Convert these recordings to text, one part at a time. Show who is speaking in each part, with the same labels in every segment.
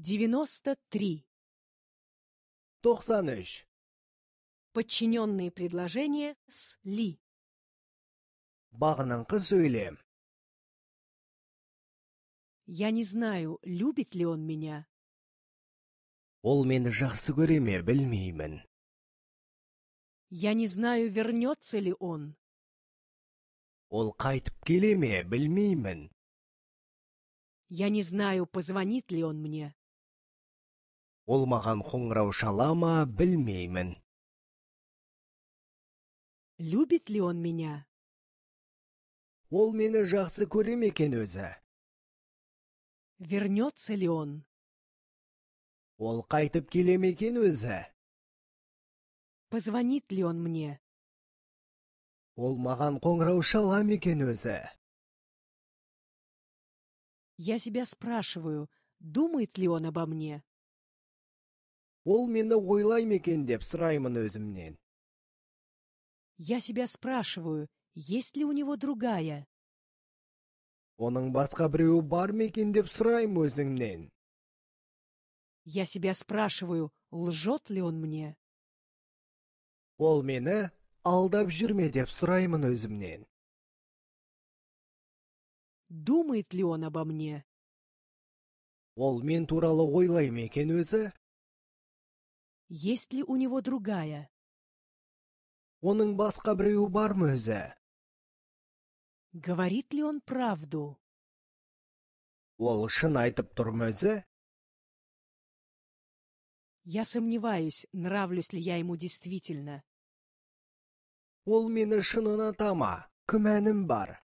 Speaker 1: девяносто три. 93. Подчиненные предложения с ли.
Speaker 2: Бағыныңқы сөйлем.
Speaker 1: Я не знаю, любит ли он меня.
Speaker 2: Ол мен жақсы көре ме, білмеймін.
Speaker 1: Я не знаю, вернется ли он.
Speaker 2: Ол қайтып келе ме, білмеймін.
Speaker 1: Я не знаю, позвонит ли он мне.
Speaker 2: Ол маған қоңырау шала ма, білмеймін. Любит ли он меня? Ол мені жақсы көре екен өзі? Вернется ли он? Ол қайтып келе екен өзі? Позвонит ли он мне? Ол маған қоңырау шала екен өзі?
Speaker 1: Я себя спрашиваю, думает ли он обо мне?
Speaker 2: Ол мені ойлаймы екен
Speaker 1: деп сұраймын
Speaker 2: өзімнен.
Speaker 1: Я себя спрашиваю, есть ли у него другая?
Speaker 2: Оның басқа біреуі бар ма екен деп сұраймын өзіңнен.
Speaker 1: Я себя спрашиваю, лжет ли он мне?
Speaker 2: Ол мені алдап жүрме деп сұраймын өзімнен. Думает ли он обо мне? Ол мен туралы ойлаймы екен өзі? Есть ли у него другая? Оның басқа біреуі бар ма өзі? Говорит ли он правду? Ол шын айтып тұр
Speaker 1: Я сомневаюсь, нравлюсь ли я ему действительно.
Speaker 2: Ол мені шын ұнатама, күмәнім бар.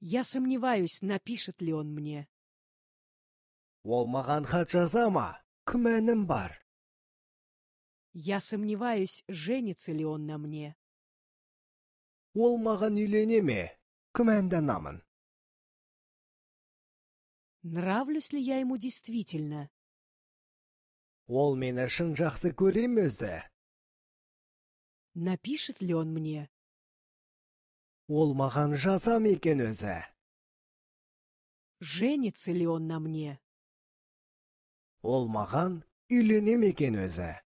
Speaker 1: Я сомневаюсь, напишет ли он мне.
Speaker 2: Ол маған хат жазама, күмәнім бар.
Speaker 1: Я сомневаюсь, женится ли он на мне.
Speaker 2: Ол маған үйленеме, күмәнданамын.
Speaker 1: Нравлюсь ли я ему действительно?
Speaker 2: Ол мені шын жақсы көрем
Speaker 1: Напишет ли он мне?
Speaker 2: Ол маған жазам екен өзі.
Speaker 1: Женится
Speaker 2: ли он на мне? Ол маған үйленем екен өзі.